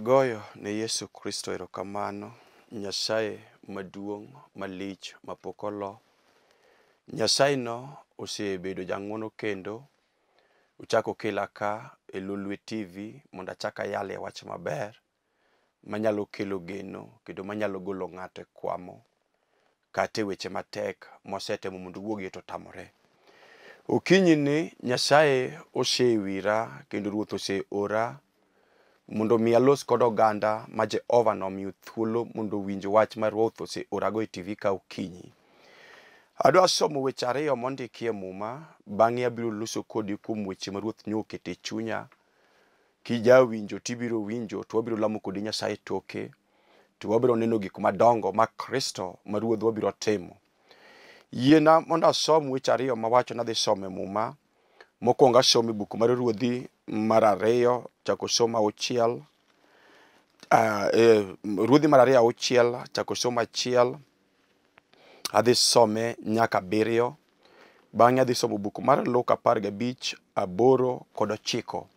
agoyo ne Yesu Kristo erokamano, Nyasaye maduong' malich mapok olo. Nyasayeno osebedo jang'uono kendo uchako kela ka e Lulwe TV mondo achak ayale e wach maber manyalo kelo geno kendo manyalo golo ng'ato e kwamo kata e weche matek mosetemo mondo wuogi to tamore. Okinyi ni Nyasaye osewira kendo Ruoth oseora ora mondo mi alos kod oganda ma Jehova nomiyo thuolo mondo owinj wach ma Ruoth oseorago e TV ka okinyi. Adwa somo weche ariyo mondiki e muma, bang'e abiro loso kodi kuom weche ma Ruoth nyo okete chunya. Kija winjo tibiro winjo to wabiro lamo kodi Nyasaye toke to wabiro neno gik madongo ma Kristo ma Ruodhwa biro timo. Yiena mondo asom weche ariyo ma wacho nadhi some muma. mokwongo asomo buk mar ruodhi mar ariyo chako somo auchiel uh, ah, eh, ruodhi mar ariyo auchiel chako somo achiel adhi some nyaka abiriyo bang'e adhi somo buk mar luka apar gabich aboro kod ochiko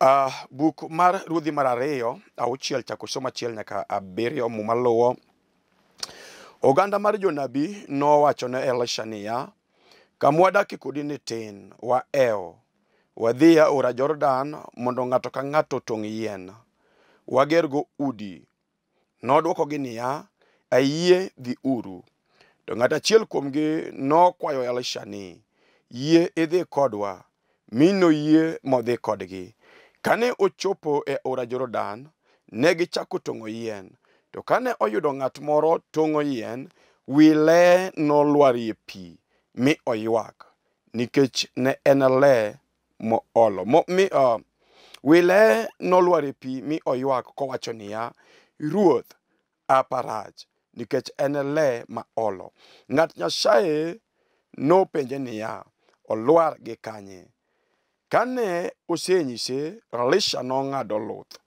uh, ah, buk mar ruodhi mar ariyo auchiel chako somo achiel nyaka abiriyo mumaluwo oganda mar jonabi nowacho ne elisha niya Kama wadake kodi ni tin, waewo. Wadhi aora Jordan mondo ng'ato ka ng'ato otong' yien. Wagergo udi. Nodwokogi niya, ayie dhi uru. To ng'at achiel kuomgi nokwayo Elisha ni, yie idhi kodwa, mi noyie modhi kodgi. Kane ochopo e ora Jordan, ne gichako tong'o yien. To kane oyudo ng'at moro tong'o yien, wile nolwarie pii. mi oywak nikech ne en e le moolo mo, mi uh, wile nolwar e pi mi oywak kowacho niya ruoth aparach nikech en e le ma olo ng'at nyasaye nopenje niya olwar gi kanye kane osenyise elisha nong'ado luth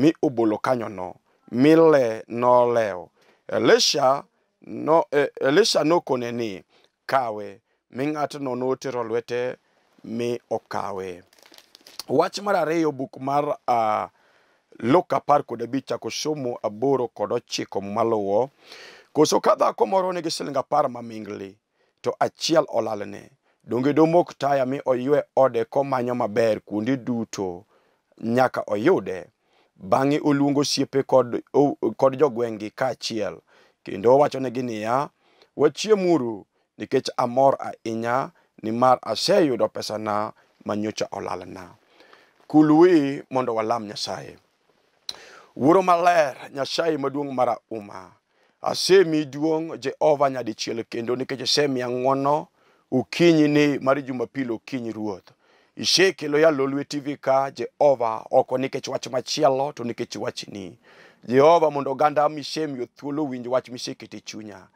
mi obolo kanyono mi le nolewo elisha, no, e, elisha nokone ni kawe mi ng'atno notero lwete mi okawe wach mar ariyo buk mar uh, luk apar kod abich chako somo aboro kod ochiko maluwo koso ka dhako moro nigi siling apar mamingli to achiel olalne donge domok taya mi oywe ode komanyo maber kuonde duto nyaka oyude bang'e oluongo osiepe kod, kod jogweng' gi kaachiel kendo owacho negi niya wachiemuru nikech amor ahinya nimar aseyudo pesana manyocha olalna kul wi mondo walam nyasaye wuoro maler nyasaye maduong' mara uma asemi duong' jehova nyadichiel kendo nikech isemiya ng'ono ukinyi ni mar jumapil okinyi ruoth isekelo yalo lwetivi ka jehova oko nikech wach machielo to nikech wachni jehova mondo oganda misemiyo thuolo winj wach miseketo chunya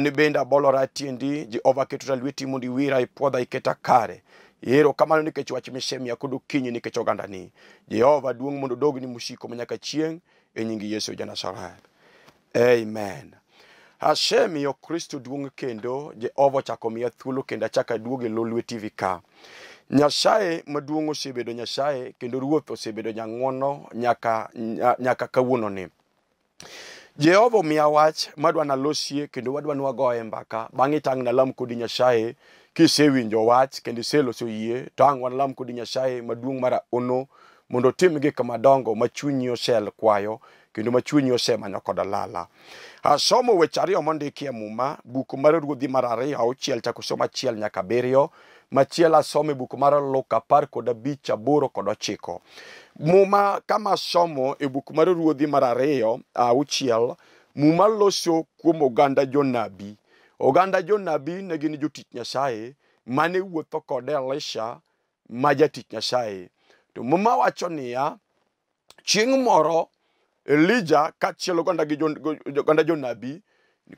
ni benda bolora tiendi ji overketura lweti mundi wira ipuodha iketa kare yero kamano nikech wach mishemia kudu kinyi nikech oganda ni jehova duong mondo dog ni mushiko manyaka chieng e nying yesu ja nasaret amen ashemio kristo duong kendo jehova ochako miya thuolo kendo achaka duog e lo lweti vika nyasaye maduong osebedo nyasaye kendo ruoth osebedo nyangono nyaka, nyaka kawuono ni Jehova omiya wach madwa nalosie kendo wadwa nwagoye mbaka bang' itang' nalam kodi Nyasaye kisewinjo wach kendo iseloso yie to ang' wanalam kodi Nyasaye maduong' mara ono mondo otim gik madongo ma chunyi osel kwayo kendo ma chunyi osemanyo koda lala. Asomo ah, weche ariyo mondiki e muma buku mar ruodhi mar ariyo auchiel chako somo achiel nyaka abiriyo. Machiel asome e buk mar Luka apar kod abich aboro kod ochiko. Muma kama somo e buk mar ruodhi mar ariyo auchiel, muma loso kuom oganda jonabi. Oganda jonabi ne gin jotich Nyasaye mane wuotho kod Elisha ma jatich Nyasaye. To muma wacho niya, chieng' moro Elijah kaachiel oganda gi jo, oganda jonabi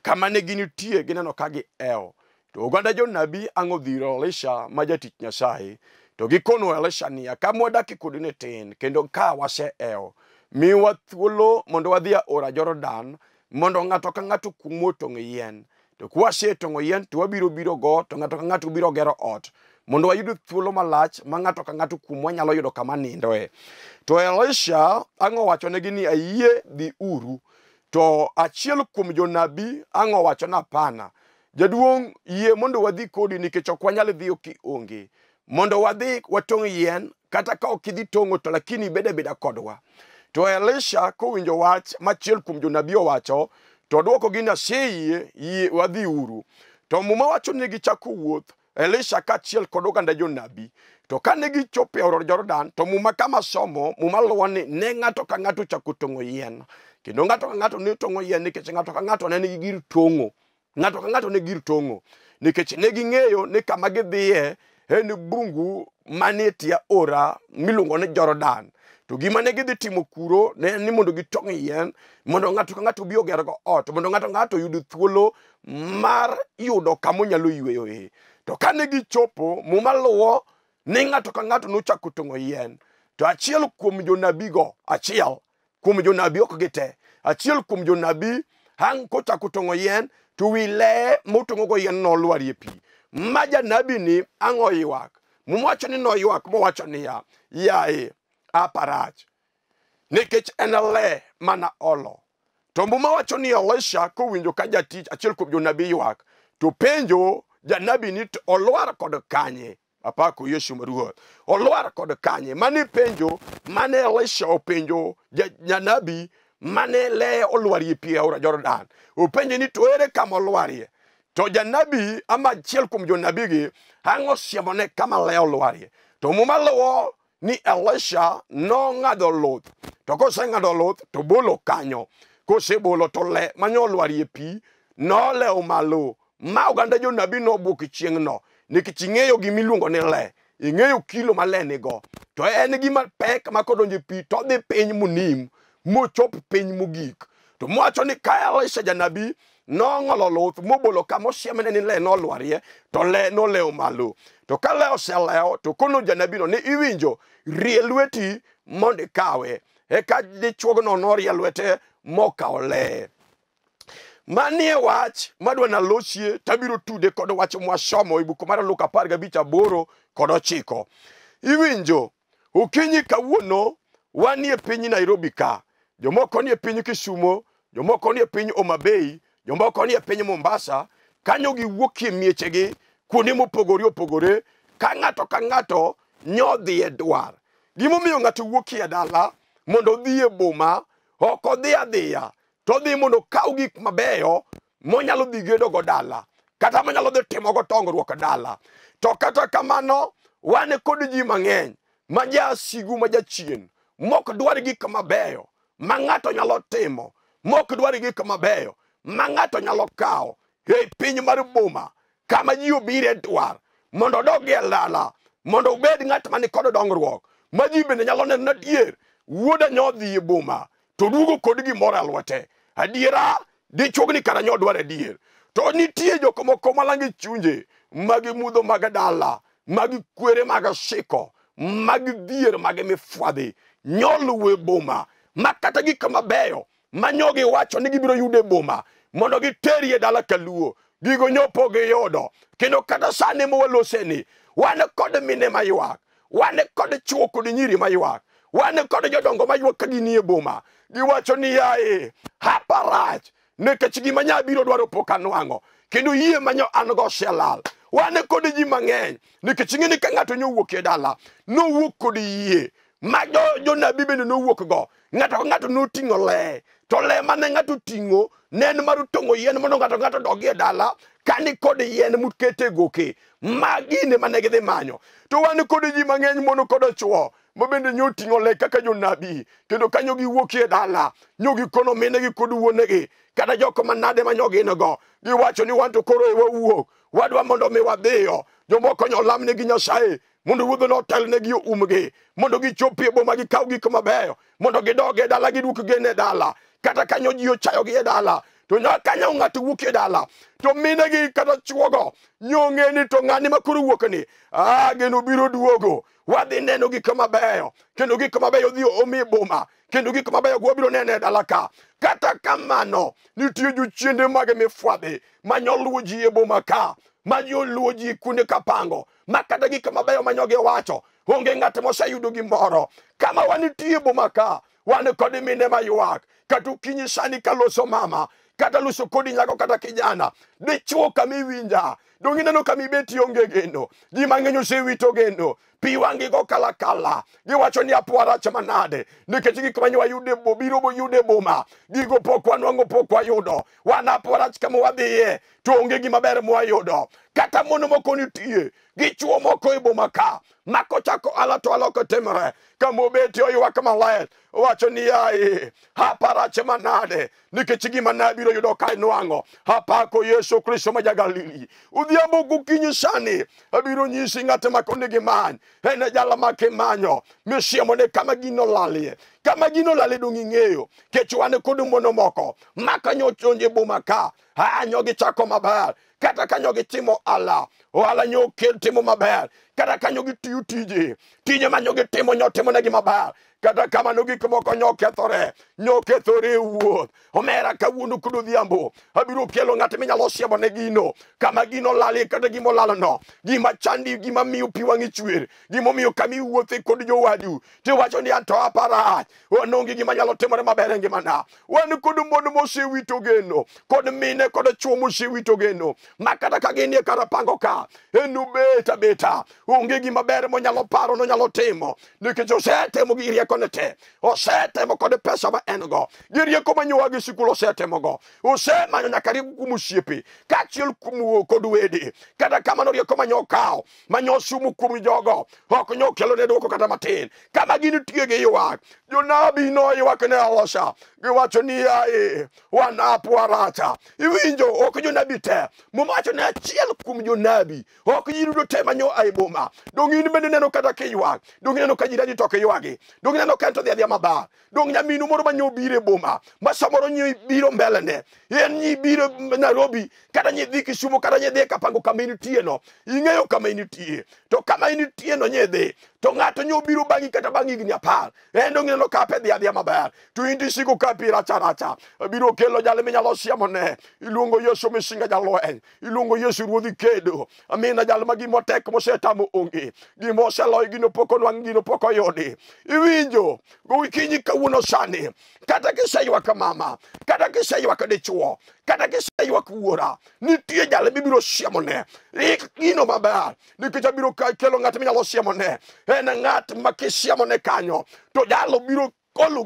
kama ne gin tie gineno ka gi ewo. to oganda jo nabi ang' odhiro Elisha ma jatich Nyasaye to gikono Elisha niya ka mwadake kod ne tin kendo ka wase ewo miwa thuolo mondo wadhi aora Jordan mondo ng'ato ka ng'ato kumo tong' yien to kwase tong'o yien to wabiro biro go to ng'ato ka ng'ato biro gero ot mondo wayud thuolo malach ma ng'ato ka ng'ato kuom wanyalo yudo kama nindoe. To Elisha ang'o wachonegi ni ayie dhi uru. To achiel kuom jonabi ang'o wacho na pana. Jaduong, yie mondo wadhi kodi nikech ok wanyal dhi kionge. Mondo wadhi watong' yien, kata ka ok idhi tong'o to lakini ibeda beda kodwa. To Elisha kowinjo wach machiel kuom jonabi owacho, to dwoko gi nashe yie, yie wadhi uru. To muma wacho ni gichako wuoth, Elisha kaachiel kod oganda jonabi. To kane gichopo e Aora Jordan, to muma kama somo, muma luwo ni ne ng'ato ka ng'ato ochako tong'o yien. Kendo ng'ato ka ng'ato ne tong'o yien nikech ng'ato ka ng'ato ne nigi gir tong'o. ng'ato ka ng'ato ne gir tong'o nikech ne ging'eyo ni kama gidhiye en bungu manie tie ora miluongo ni jordan to gima ne gidhi timo kuro ne en ni mondo gitong' yien mondo ng'ato ka ng'ato obi ogergo ot mondo ng'ato ng'ato yud thuolo mar yudo kama onyalo yweyoe to kane gichopo muma luwo ni ng'ato ka ng'ato nochako tong'o yien to achiel kuom jonabigo achiel kuom jonabi ok gite achiel kuom jonabi hang' kochako tong'o yien to wile motong'ogo yien nolwarie pi ma janabini ang'o ywak mwacho ni noywak mowacho niya yaye aparach nikech en le mana olo to muma wacho ni elisha kowinjo ka jatich achiel kuom jonabi ywak to penjo janabi ni to olwar kod kanye apako yesu maruoth olwar kod kanye mani penjo mane elisha openjo janabi mane leye olwarie pi aora jordan openje ni to ere kama olwarie to janabi ama achiel kuom jonabigi ang'o siemone kama leye olwarie to muma luwo ni elisha nong'adho luth to koseng'ado luth to bolo kanyo kosebolo to le manyo olwarie pi nolewo malo ma oganda jonabi nobuok chieng'no nikech ing'eyo gimiluongo ni le ing'eyo kilo ma le nigo to en gima pek ma kodonjo e pi todhi piny munimu mochop piny mogik to mwacho ni kael isha janabi nong'olo luth mobolo kamosiemne ni le nolwarie to le nolewo malo to ka le oselewo to kono janabino ni iwinjo rie lweti mondo ikawe eka dichuogno norie lwete mokawo le manie wach madwa nalosie tabiro tude kod wach mwasomo e buku mar luka apar gabich aboro kod ochiko iwinjo okinyi kawuono wanie piny nairobi ka jomoko ni e piny Kisumo, jomoko ni e piny Omabei, jomoko ni e piny Mombasa, kanyo giwuokie miechegi kuonde mopogore opogore, ka ng'ato ka ng'ato nyodhi e dwar. Gimomiyo ng'ato wuokie dala mondo odhi e boma, ok odhi adhiya, to odhi mondo okaw gik mabeyo monyalo dhi gedogo dala, kata monyalo dhi timogo tongruok dala. To kata kamano, wan kod ji mang'eny, majasigu majachien, mok dwar gik mabeyo. ma ng'ato nyalo timo mok dwar gik mabeyo ma ng'ato nyalo kawo e piny mar boma kama ji obire dwar mondo odogi e lala mondo ubed ng'at manikod dongruok ma ji bende nyalo neno adier wuoda nyo dhi e boma to duogo kod gimoro e lwete adiera dichuogni kara nyo dwar adier to nitie jok moko malange chunje magi mudho mag dala magi kwere mag shiko magi dhier mag mifwadhi nyoluwe boma makata gik mabeyo manyogi wacho ni gibiro yude boma mondo giterie dala kaluo gigo nyopo giyudo kendo kata sani mwaloseni wan kod mine maywak wan kod chuo kod nyiri maywak wan kod jodongo maywak ka gini e boma giwacho ni yae hapa rach nikech gima nya biro dwaro pok anwang'o kendo yie manyo an go selal wan kod ji mang'eny nikech ing'e ni ka ng'ato nyowuok e dala nowuok kod yie ma jo jonabi bende nowuok go ng'ato ka ng'ato noting'o le to le mane ng'ato ting'o ne en mar tong'o yien mondo ng'ato ng'ato dogi e dala kani kod yien mukete e goke ma gine mane gidhi manyo to wan kod ji mang'eny mono kod chuo ma bende nyo ting'o le kaka jonabi kendo kanyo giwuokie dala nyo gikono minegi kod wuonegi kata jok manade manyo gin go giwacho ni wan to koro e wawuok wadwa mondo mi wadhiyo jomoko nyolam ne gi nyasaye mondo ruodho no otelnegi umgi mondo gichopi e boma gikaw gik mabeyo mondo gidog e dala giduk gin e dala kata kanyo ji ochayogi e dala to kanyo ng'ato wuok e dala to minegi kata chuogo nyong'e ni to ng'ani makoro wuokni ah, geno biro duogo wadhi neno gik mabeyo kendo gik mabeyo dhi omi e boma kendo gik mabeyo go wabiro neno e dala ka kata kamano nitie jochiende mag mifwadhi manyoluwo ji e boma ka ma ji oluwo ji kuonde ka pango ma kata gik mabeyo ma nyogi owacho onge ng'ato moseyudo gimoro kama wanitie boma ka wan kod mine ma ywak kata ukinyi sani kaloso mama kata lusokodi nyako kata kijana dichuo kami winja dongi neno kami beti onge geno ji mang'eny osewito geno pi wangi go kalakala giwacho ni apuaracha manade nikech gik manyo wayude bo biro bo yude boma gigo pok wanwango pok wayudo wan apuarach kama wadhiye to onge gima ber mwayudo kata mono moko nitie gichwo moko e boma ka makochako ala to aloko timre kamobetie oywak maler owacho ni yaye haparache manade nikech gima na biro yudo ka nwang'o hapako yesu kristo ma jagalili udhiambo gokinyi sani abiro nyisi ng'ate makonigi many en e jala makimanyo misiemone kama gino lalie kama gino lali dong' ing'eyo kech wan kod mono moko makanyo chonje boma ka anyo gichako maber kata kanyo gitimo ala ohala nyo okel timo maber kata kanyo gitiyo tije tije manyo gitimo nyo timo negi maber kata kamano gik moko nyo kethore nyo kethore wuoth omera kawuono kudodhiambo abiro kelo ng'at minyalo siebo ne gino kama gino lale kata gima olalono gima chandi gima miyo pi wang'i chwer gimomiyo kami wuothe kod jowadu tiwacho ni anto aparach wanonge gima nyalo timore maber e ngimana wan kod mon mosewito geno kod mine kod chuo mosewito geno ma kata ka ginie kara pango ka enu beta beta onge gima ber monyalo paro nonyalo timo nikech osetemo gi konete osetemo kod pesa ma en go gi rieko manyowa gi sikul osetemogo osemanyo nyaka rieko kuom osiepe kaachiel kod wede kata kamano rieko manyo kawo manyo sumo kuom jogo ok nyo kelo ne dwoko kata matin kama gin tiyo gi ywak yo na bi no yo wa kene Allah sha gi wa choni ya e wa na po arata iwinjo ok yo na bi te mu ma chone achiel kum yo na bi ok yi do te ma nyo ai boma do ngi ni mende neno kata ke ywa do ngi neno ka jira ni to ke ywa gi do ngi neno ka to dia dia maba do ngi nyami nu moro ma nyo bire boma ma somoro nyi biro mbele ne yen nyi biro Nairobi kata nyi dhiki shumo kata nyi dhe kapango kama ini tie no ingeyo kama ini tie to kama ini tie no nyi dhe to ngato nyo biro bangi kata bangi gini apal endo ngi kelo kape dhi adhiya maber to in tisiko kapi racharacha biro kelo jal minyalo siemone iluongo yesu misinga jalweny iluongo yesu ruodhi kedo amina jal ma gimotek mosetamo onge gimoseloyo gino pok onwang' gino pok oyudi iwinjo gowi kinyi kawuono sani kata kiseywak mama kata kiseywak dichuo kata kiseywak wuora nitie jal mibiro siemone rik gino maber nikech abiro kelo ng'at minyalo siemone en ng'at ma kisiemone kanyo to jalo biro kolo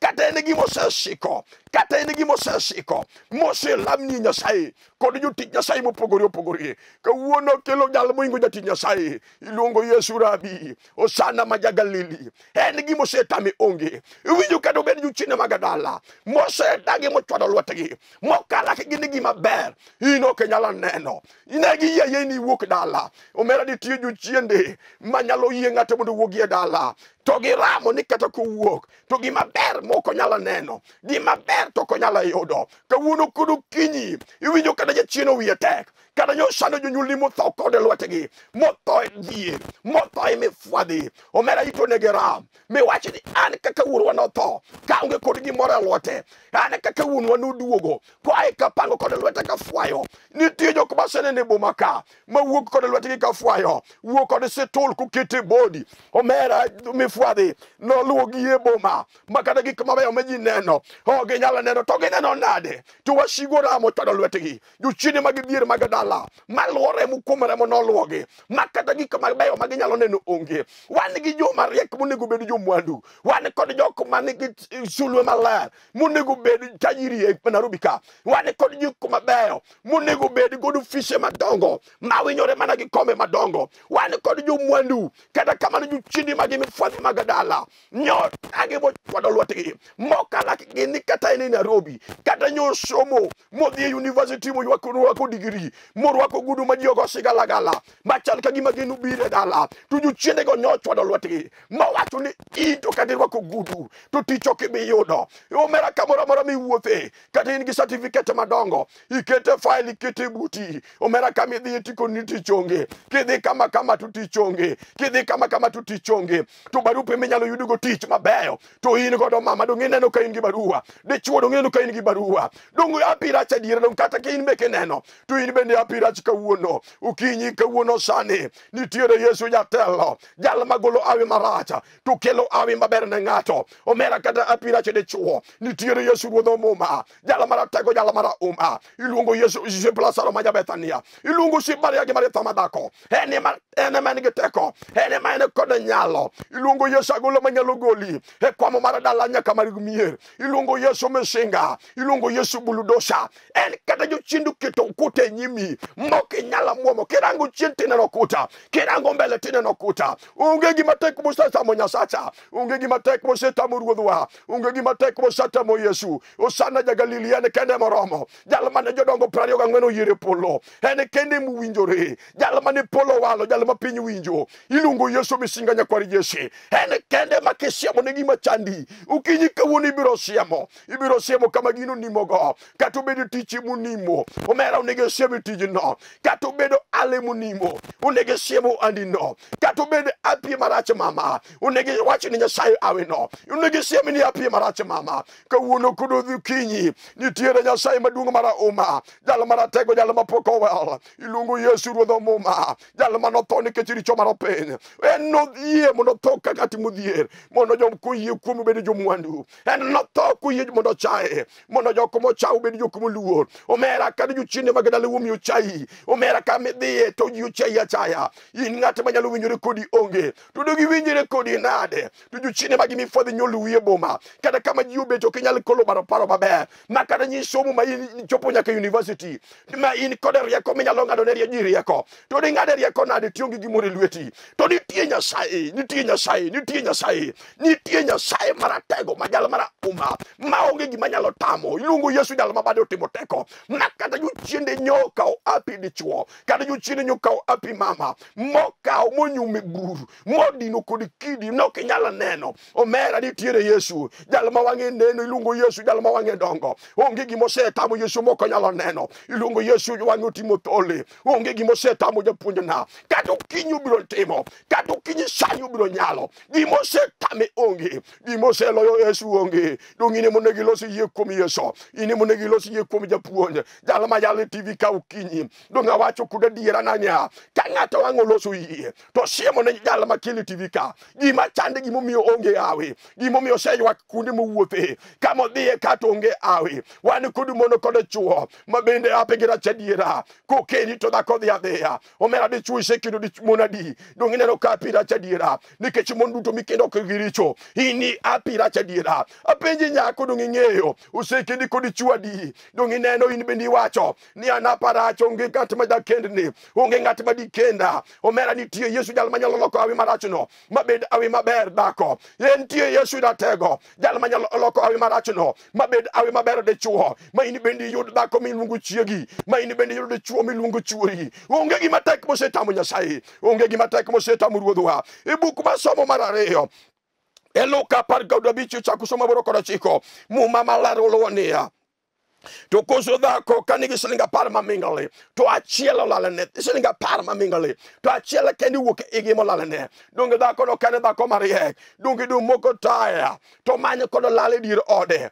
kata katenigi mosesiko katenigi mosesiko moselami nyasaye kod jotich nyasaye mopogore opogore kawuono kelo nyal moingo jatich nyasaye iluongo yesu rabi osana ma jagalili en gimosetame onge iwinjo kata obed jochine mag dala mosedagi mochwado lwetgi mokalakgi ni gimaber in ok nyala neno ne giyie ni iwuok dala omera nitie jochiende manyalo yie ng'ato mondo owuogi dala to giramo ni kata kowuok to gimaber moko onyalo neno di maber to ok onyalo yudo kawuono kod okinyi iwinjo kata jachieno wiye tek kata nyosano jonyulni motho kod lwetegi motho e dhier motho e mifwadhi omera itonegi ram miwach ni an kaka wuorwa notho kaonge kod gimoro e lwete an kaka wuonwa noduogo koae kapango kod lwete kafwayo nitie jok masenene boma ka mawuok kod lwetgi kafwayo wuok kod situl kokete e bodi omera mifwadhi noluwo gi e boma makata gi gik mabeyo ma ji neno o ginyalo neno to gineno nade to wasigo ramo tado lwetgi jochiene mag dhier mag dala maluo remo kuom remo noluwogi ma kata gik mabeyo ma ginyalo neno onge wan gi jomariek monego bed jomwandu wan kod jok manigi sulwe maler monego bed tajiri e narobi ka wan kod jok mabeyo monego bed godo fishe madongo mawinyore mana gi kombe madongo wan kod jomwandu kata kamano jochiende mag mifuadhi mag dala nyo agibochwado lwetgi mokala gini kata ene Nairobi kata nyo somo modhi e university mo yuako nuako digiri mo ruako gudu ma jiogo sigalagala machal ka gima genu bire dala tuju chiene go nyochwa do lwetgi mowacho ni in kata irwako ogudu to tich ok ibiyudo omera kamoro amora miwuothe kata in gi certificate madongo ikete file ikete buti omera kama idhie tikoni tich onge kidhi kama kama to tich onge kidhi kama kama to tich onge to barupe minyalo yudogo tich mabeyo to in godo mama dong ineno ka in gi barua dichuo dong ineno ka in gi barua dong apirach adiera dong kata ka in meke neno to in bende apirach kawuono ukinyi kawuono sani nitiere yesu jatelo jal magolo awi maracha to kelo awi maber ber ne ng'ato omera kata apirache dichuo nitiere yesu ruodh omuma jala tego jala mara uma iluongo yesu lasaro ma jabethania iluongo shi maria gi maritha madhako ene ma en gi teko ene ma en kod nyalo iluongo yesu agolo manyalo goli e kwamo mar dala nyaka mar mier iluongo yesu mesinga iluongo yesu buludosha en kata jochind keto okuta e nyimi mokinyala muomo kirango chien tineno kuta kirango mbele tineno kuta onge gima tek mosesamo nyasacha onge gima tek mosetamo ruoth wa onge gima tek mosetamo yesu osana ja galili en kende moromo jal mane jodongo 24 oyiere polo en e kende mowinjore jal mane polo walo jal ma piny winjo ilungo yesu misinga nyakwar jeshi en e kende ma kisiemo ne gima chandi ukinyi kawuono ibiro siemo ibiro siemo kama gino nimo go kata obedo tichi munimo omera onego siem e tijno kata obedo ale munimo onego siemo andino kata obed apie marach mama onego wach ni nyasaye awe no nigi siemi ni apie marach mama kawuono kod odhikinyi nitiere nyasaye maduong' mara uma jal maratego jal mapok owel iluongo yesu ruodho muma jal manotho nikech richo mar piny en nodhie mondo tho kaka timo dhier mondo jok koyie kuome jomwandu en notho koyie mondo chaye mondo omera kane jochiende mag dala wuomi omera kama to ji ochayi achaya in ng'at manyalo winjore kodi onge to dogiwinjore kodi nade to chine magi mi fo de nyolu wiye boma kada kama jiube to kenyal kolo bara paro babe ma kada nyi somu ma in chopo nyaka university ma in koder ya minyalo ngado ne jiri ya ko to de ngade ya ko na de tiongi gi lweti to ni tie nya sai ni tie nya sai ni tie nya sai ni tie nya sai mara tego majal mara uma ma onge gi manyalo tamo ilungu yesu dal mabade otimo teko na kada yu chinde nyoka o api dichuo kada yu chinde nyoka o api mama moka o monyume buru modino kod kidi nokinyala neno mano omer ni Yesu jal ma wang'e neno ilungo Yesu jal ma wang'e dongo onge gima osetamo Yesu moko nyalo neno ilungo Yesu wang'e otimo thole onge gima osetamo japuonjna kata okinyi obiro timo kata okinyi sani obiro nyalo gima osetame onge gima oseloyo Yesu onge dong in ema onego ilos yie kuom Yesu Ine ema onego ilos yie kuom japuonj jal ma jal TV ka okinyi dong awacho kod adiera nanya ka ng'ato wang' oloso yie to siemo ne jal makiel e TV ka gima chande gimomiyo onge hawi gimomiyo oseywa kuonde mowuothe kama odhiye kata onge hawi wan kod mono kod chuo ma bende apenge rach adiera kokeni to dhako dhi adhiya omera dichuo isekendo mon adi dong ineno ka api rach adiera nikech mon duto mikendo kgiricho ini api rach adiera apenji nyako dong ing'eyo osekendi kod chuo adi dong ineno in bende iwacho ni anaparach onge ng'at ma dakendni onge ng'at ma dikenda omera nitie yesu jal manyalo loko awi marachno mabed awi maber dhako entie yesu inatego jal manyalo oloko awi marachno mabed awi maber dichuo ma in bende iyud dhako miluongo chiegi ma in bende iyud chuo miluongo chuori onge gimatek mosetamo nyasaye onge gimatek mosetamo ruodhwa e buk masomo mar ariyo e luka apar gaudabich chako somo aboro kod ochiko muma malaro luwo niya to kuzu dhako kanigi siling apar mamingali to achiel olalane siling apar mamingali to achiel kendi wuok igi molalane dungi dhakono kan dhako mariek dungi dum moko taya to manyo kod olal edir ode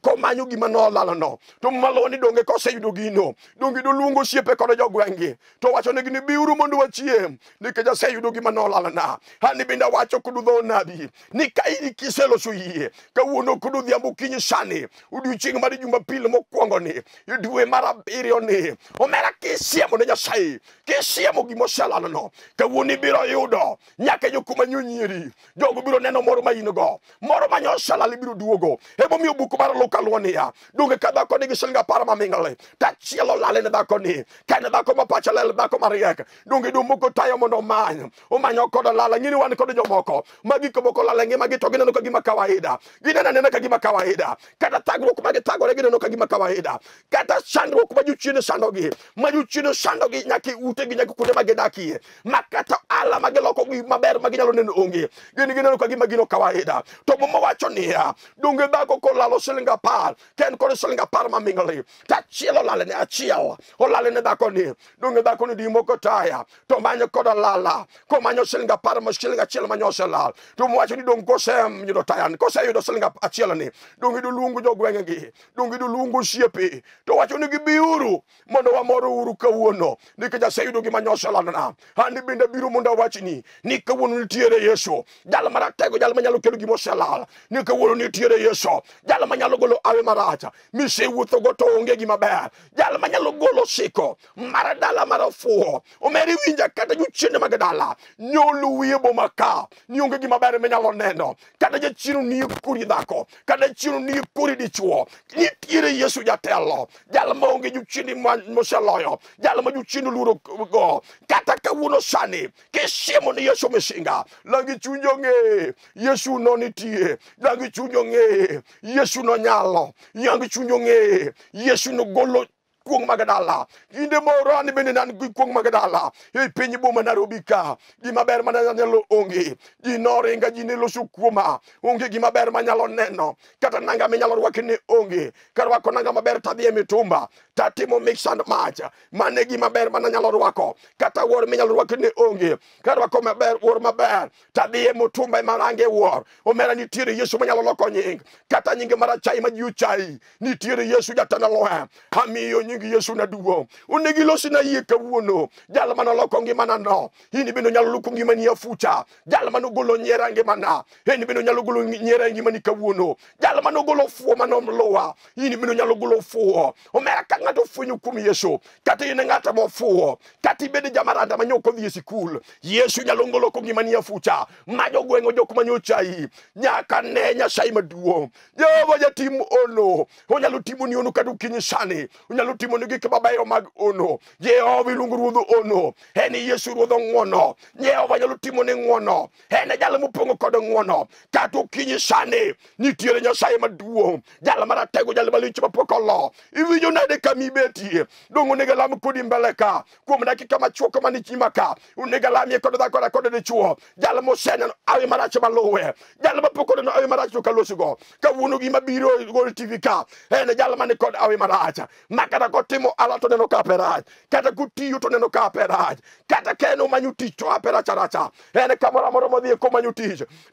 komanyo gima nolalono to maloni donge koseyudo gino dungi duluongo osiepe kod jogwengi to wachonegi ni biuru mondo wachiem nikech aseyudo gima nolalona hani bende awacho kududho nabi ni kaii kiseloso yie kawuono kududhiambo kiny sani odiochieng' mar jumapilo ni mokwongo ni dwe mar abiriyo ni omera kisiemo ne nyasaye kisiemo gima oselalo no kawuono ibiro yudo nyaka jokuma nyonyiri jogo biro neno moro ma in go moro ma nyo oselalo ibiro duogo ebomiyo buku mar luka luo niya donge ka dhako nigi siling apar mamingli tachielo lale ne dhako ni kaen dhako ma pacha lel dhako mariek donge dwe moko tayo mondo omany omanyo kodo lala ng'ini wan kodo jomoko magiko moko lala e ngimagi to gineno ka gima kawaida gineno anena ka gima kawaida kata tagruok magitagore gineno ka gima kawaida kata sandro kumaju cina sandogi maju cina sandogi nyaki utegi nyaki kude magedaki makata ala mageloko gi maber maginyalo neno onge gini gineno ka gima gino kawaida to mama wacho niya donge ko kolalo selinga par ken kod siling par mamingli tachiel olale ne achiel olale ne dhako ni donge dhako ni dimoko taya to manyo lala ko komanyo siling par ma siling achiel manyo to wacho ni dong kosem yudo tayan koseyudo siling achiel ni donge duluongo jogwengegi dungi duluongo luongo osiepe to wacho ni gibiuru mondo wamoro uru kawuono nikech aseyudo gima nyocha olandona an bende abiro mondo awachni ni kawuono nitiere yesu jal maratego jal manyalo kelo gima oselal ni kawuono nitiere yesu jal manyalo golo awe marach misewuothogo to onge gimaber jal manyalo golo siko mar dala mar ofuo omeri winja kata jochiende mag dala nyolu wiye boma ka ni onge gimaber minyalo neno kata jachieno nie kori dhako kata chieno nie kori dichuo nitiere Yesu jatelo, jal maonge jochieni moseloyo, jal ma jochieni luoro go, kata kawuono sani kisiemo ni Yesu misinga, langi chuny ong'e Yesu no nitie, langi chuny ong'e Yesu no nyalo, yangi chuny ong'e Yesu no golo kuong magadala inde morani bende nan gi kuong magadala e piny boma narobi ka gimaber mananyalo onge ji noringa gi ne loso kuoma onge mana manyalo neno kata nanga minyalo rwaki ongi, onge karwako nanga maber tadhi mitumba tatimo mix and match mane gimaber wa rwako kata wor minyalo rwaki ne onge karwako maber wor maber tadhi tumba mutumba marange wor omera tire yesu manyalo loko nying kata nyinge chai ma ji ni tire yesu jatana lohe kamiyo nying ngi yesu na duwo unigi losi na yeka wono jala mana loko ngi mana no hini bino nyalo luku ngi mani afucha jala mana golo nyera ngi mana hini bino nyalo golo nyera ngi mani kawono jala mana golo fuo mana mlowa hini bino nyalo golo fuo omera kanga do funyu kumi yesu kati ina ngata mo fuo kati bede jamaranda manyoko vi sikul yesu nyalo ngolo ko ngi mani afucha majo gwengo jok manyo chai nyaka ne nyasai maduo Jehova jatim ono onyalo timo ni ono kadu kinyisani onyalo munigi kibabayo mag ono jehova iluongo ruodho ono heni yesu ruodho ng'wono jehova nyalo timone ng'wono en e jal mopong'o kod ng'wono kata okinyi sani nitiere nyasaye maduong' jal maratego jal malich mapok olo iwinjo nade kama ibetie dong' onego lam kodi mbele ka kuom dakika machuok mani chima ka onego lamie kod dhakora kod dichuo jal moseneno awi marach maluwe jal mapok oneno awi marach to kalosgo kawuono gima biro gol tv ka en e jal mani kod awi marach makata kotimo ala to neno peraj, kata kutiyo to neno kaperaj kete keno manyu tich to apera characha ene kamora moro modhi ko manyu to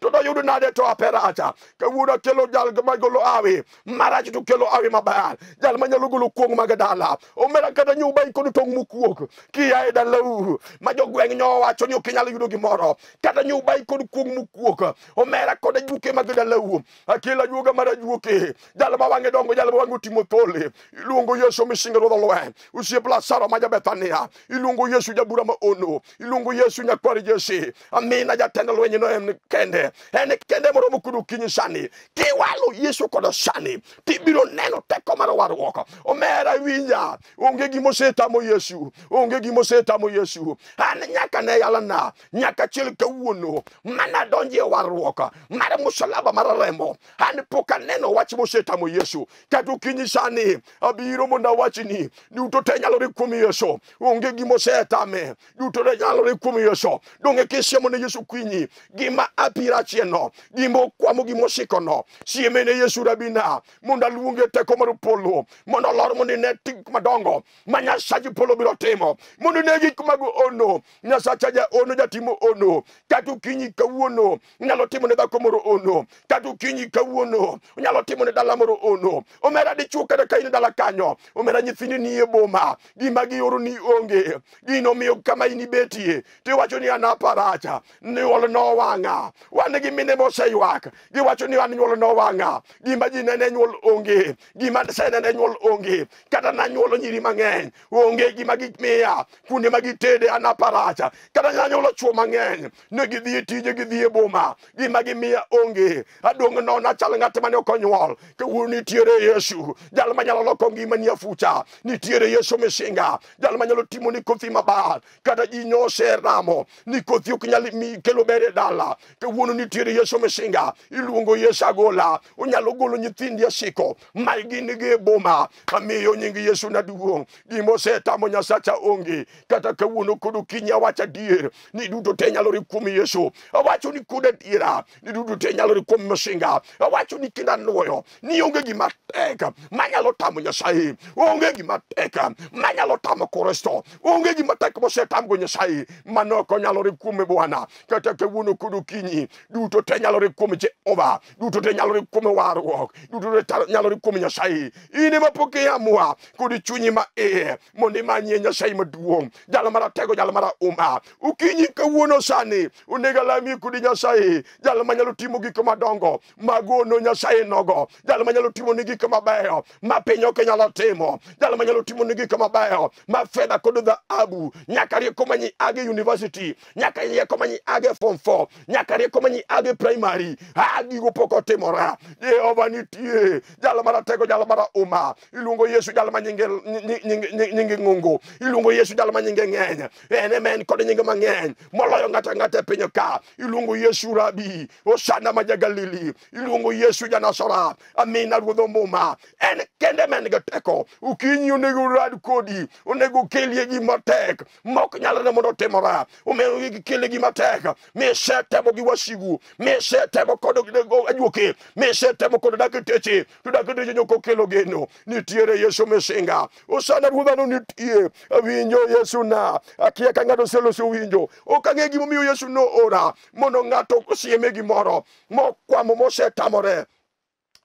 do yudo nade to apera cha kawuono kelo jal magolo awi marach to kelo awi mabar Dal manyalo golo kuong mag dala omera kata nyuba ikod tong mukuok kia e dalau ma jogweng' nyo wacho ni ok inyal yudo gimoro kata nyuba ikod kuong mukuok omera koda juke mag dalau akila juoga mara juoke jal ma wang'e dongo jal ma wang'e otimo thole iluongo yesu mising ngelo do loe usie pla sara maja betania ilungu yesu jabura ma ono ilungu yesu kwari jesi amina ja tenda loe nyino em eh, kende en eh, kende moro kudu kinyi sani ti walu yesu kodo sani ti biro neno te komara waru woko omera winya onge gimo mo yesu onge gimo mo yesu an nyaka ne yalana nyaka chil kawuono mana donje waru woko mara musalaba mara remo ane poka neno wachi mo yesu katu kinyi sani abiro mo na wachi wachni duto te nyalore kuom Yesu onge gima osetame duto te nyalore kuom Yesu donge kisiemo ne Yesu kwinyi gima apira chieno gima okwamo gima osikono sieme ne Yesu rabina mondo aluonge teko mar polo mondo olor mondo ine tik madongo ma nyasachi polo biro timo mondo ine gik mag ono nyasacha ja ono jatimo ono kata ukinyi kawuono nyalo timo ne dhako moro ono kata ukinyi kawuono nyalo timo ne dala moro ono omera dichuo kata ka in e dala kanyo omera nyithindi ni e boma gima gioroni onge gino miyo kama inibetie tiwacho ni an aparacha nyuol nowang'a wan gi mine moseywak giwacho ni an nyuol nowang'a gima ji nene nyuol onge gima senene nyuol onge kata nanyuolo nyiri mang'eny onge gima gimiya kuonde ma gitede an kata nanyuolo chuo mang'eny ne gidhi e tije gidhi e boma gima gimiya onge adong' nono chal ng'at mane okonyuol kawuono nitiere yesu jal manyalo loko ngimani afucha nitiere yeso misinga jal manyalo timo ni kothi mabar kata ji nyose ramo ni kothi ok nyal kelo ber e dala kawuono nitiere yeso misinga iluongo yeso agola onyalo golo nyithindi asiko maigi nigi e boma amiyo nying yesu na duong gimosetamo nyasacha onge kata kawuono kod okinyi awacho adier ni duto te nyalo ri kuom yesu awacho ni kod adiera ni duto te nyalo ri kuom misinga awacho ni kinda nuoyo ni onge gima tek manyalo tamo nyasaye onge onge gimatek manyalo tamo kristo onge gimatek mosetamgo nyasaye manok onyalore kuome bwana kata kawuono kod okinyi duto te nyalore kuom jehova duto te nyalore kuom warruok duto te nyalore kuom nyasaye in ema pok iamua kod chunyi ma iye ee. mondo imanyie nyasaye maduong' jalo maratego jalo marauma okinyi kawuono sani onego alami kod nyasaye jalo manyalo timo gik madongo magono nyasaye nogo jalo manyalo ni gik mabeyo ma piny ok inyalo timo dala manyalo timo nigi kama bayo ma feda kodo da abu nyaka rieko koma nyi age university nyaka koma nyi age form 4 nyaka rieko koma nyi age primary agigo go poko timora jehova nitie jala mara tego jala mara uma iluongo yesu jala ma nyinge nyinge ngungu iluongo yesu jala ma nyinge ng'eny ene men kod nyinge mang'eny moloyo ng'ata ng'ata e piny ka iluongo yesu rabi osana ma jagalili iluongo yesu janasora amina ruodho muma en kende men gi teko okinyi onego rad kodi onego kelie gimatek maok nyalre mondo otimora omekele gimatek misetemo gi wasigu misetemo kod ajuoke misetemo kod daketeche to daketeche nyoko kelo geno nitiere yesu misinga osana ruodhano nitie awinjo yesu na akia ka ng'ato oseloso winjo ok ang'e gimomiyo yesu noora mondo ng'ato osieme gimoro mokwamo mosetamore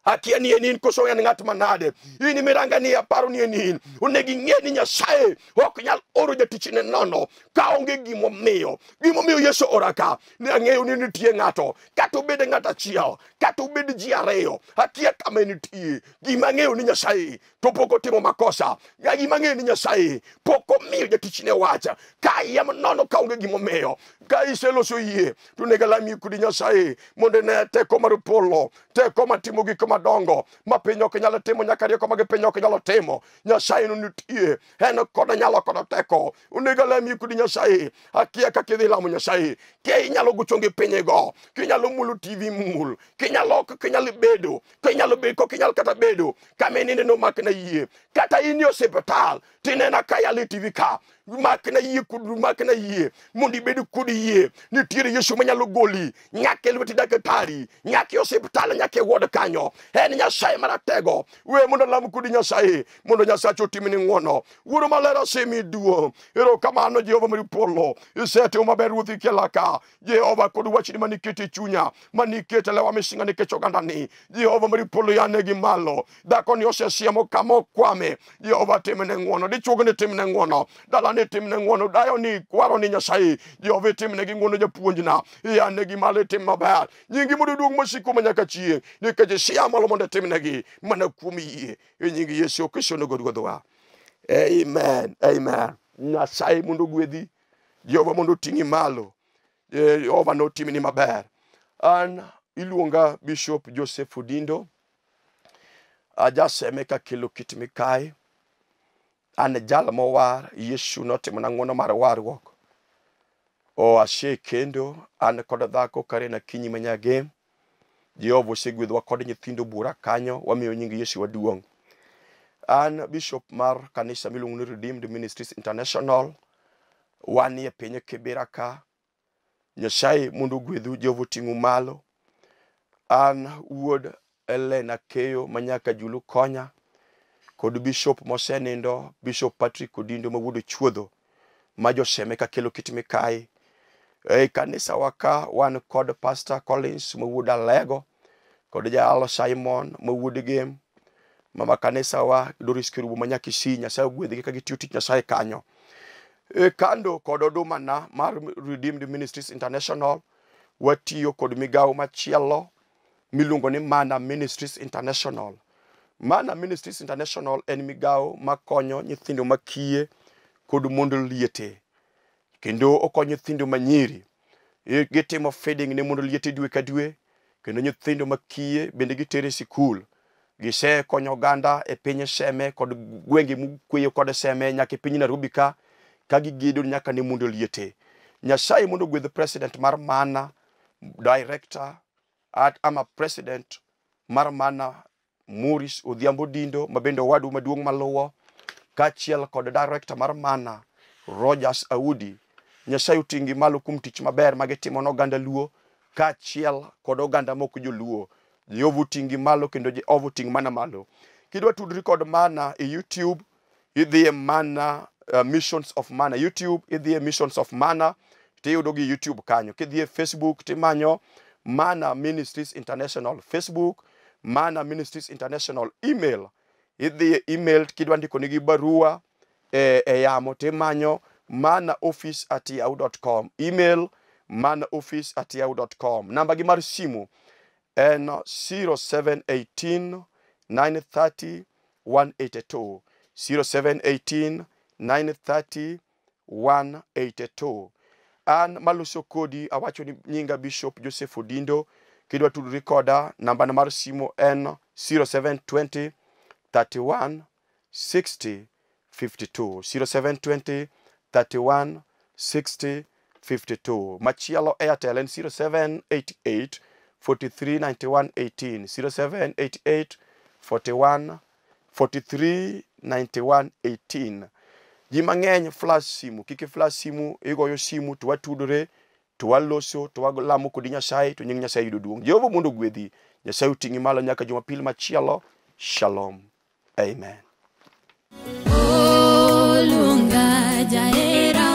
akia ni enin koso ngat ngat manade ini miranga ni ya paru ni enin unegi ngye ni nyasaye ok nyal oro je tichine nono ka onge gimo miyo gimo miyo yeso oraka ni ngye uni ni tie ngato kato bede ngata chiao kato bede ji areyo akia kame ni tie gima ngye uni nyasaye to poko timo makosa ya gima ngye ni nyasaye poko miyo je tichine wacha ka ya nono ka onge gimo miyo ka ise loso yie tunegalami kudi nyasaye monde ne teko marupolo teko matimo gikomo madongo ma piny ok nyal timo nyaka rieko mag piny ok nyal timo nyasaye no nitie en kod nyalo kod teko unego lemi kudi nyasaye akia ka kidhi lamo nyasaye ke inyalo gucho ngi piny go kinyalo mulo tv mul kinyalo ok kinyal bedo kinyalo be kinyal kata bedo kama inindo no makna yie kata in e osiptal tinena kaya litivika makna yie kudu makna yie mundi bedu kudu yie nitiri yesu manyalo goli nyake lweti daktari nyake hospital nyake wod kanyo en nyasaye maratego we mundo lam kudu nyasaye mundo nyasacho timini ngono wuro malero simi duo ero kamano jehova mari polo isete umaber wuthi kelaka jehova kudu wachini manikete chunya manikete lewa misinga nikecho gandani jehova mari polo yane gimalo dako ni osesiamo kamo kwame jehova timini ngono dichwo gi ni timne ng'uono dalani timne ng'uono dayoni kwaro ni nyasaye jehova e timne gi ng'uono japuonjna iyane gimal itim e maber nyingi moduduong masiko manyaka chieng' nikech isia malo mondo itimnegi mana kuom yie e nying yesu kristo nogodgodhwa amen amen nyasaye mondo ogwedhi jehova mondo oting'i malo e jehova notimni maber an iluonga bishop joseph odindo ajaseme kakelo kit mikae an jal mowar yesu notimo na ng'uono mar warruok o ashe kendo an kod dhako karena kinyi manyage jehova osegwedhwa kod nyithindo bura kanyo wamiyo nying yesu waduong' an bishop mar kanisa miluongo ni redeemed ministries international wanie piny kibira ka nyasaye mondo ogwedhu jehova oting'u malo an wuod elena keyo manyaka julu konya kod bishop mosenindo bishop patrick odindo mawuodo chuodho ma joseme kakelo kit mikai e kanisa waka wan kod pastor collins mawuod alego kod jaalo simon mawuod gem mama kanisa wa doris kirubo ma nyakisii nyasaye ogwedhgi ka gitiyo tich nyasaye kanyo e kando kod odumana mar redeemed ministries international watiyo kod migawo machielo miluongo ni mana ministries international Mana Ministries International en migao makonyo nyithindo makiye kod mond liete. Kendo okonyo nyithindo manyiri. E, gitimo feeding ne mond liete dwe ka dwe. Kendo nyithindo makiye bende gitere e sikul. Gise konyo ganda e piny seme kod gwenge mukweyo kod seme nyaka e piny Nairobi ka. Kagigedo nyaka ne mond liete. Nyasaye mondo gwedh president mar mana, director, at ama president mar mana Muris Odhiambo Dindo mabende owadu maduong' maluwo kaachiel kod director mar mana Rogers Audi Nyasaye utingi malo kuom tich maber magitimo ne oganda luo kaachiel kod oganda mok joluo Jehova utingi malo kendo Jehova uting' mana malo kidwa tudri kod mana e YouTube idhie mana uh, missions of mana YouTube idhie missions of mana tiyudo gi YouTube kanyo kidhie Facebook timanyo mana ministries international Facebook Mana Ministries International email idhi e email kidwa ndiko nigi barua e, e yamo timanyo mana office at yahoo.com email mana office at yahoo.com namba gi mar simu en 0718 930 182 0718 930 182 an maloso kodi awacho ni nyinga Bishop Joseph Odindo kidwa tu recorder namba mar simo en 0720 31 60 52 machielo airtel en 0788439118 43 91 ji mang'eny flash simu kik flash simu igoyo simu to watudore to waloso to walamo kod nyasaye to nying nyasaye yudo duong' jehova mondo ogwedhi nyasaye uting'i malo nyaka jumapil machielo shalom amen oh, lunga,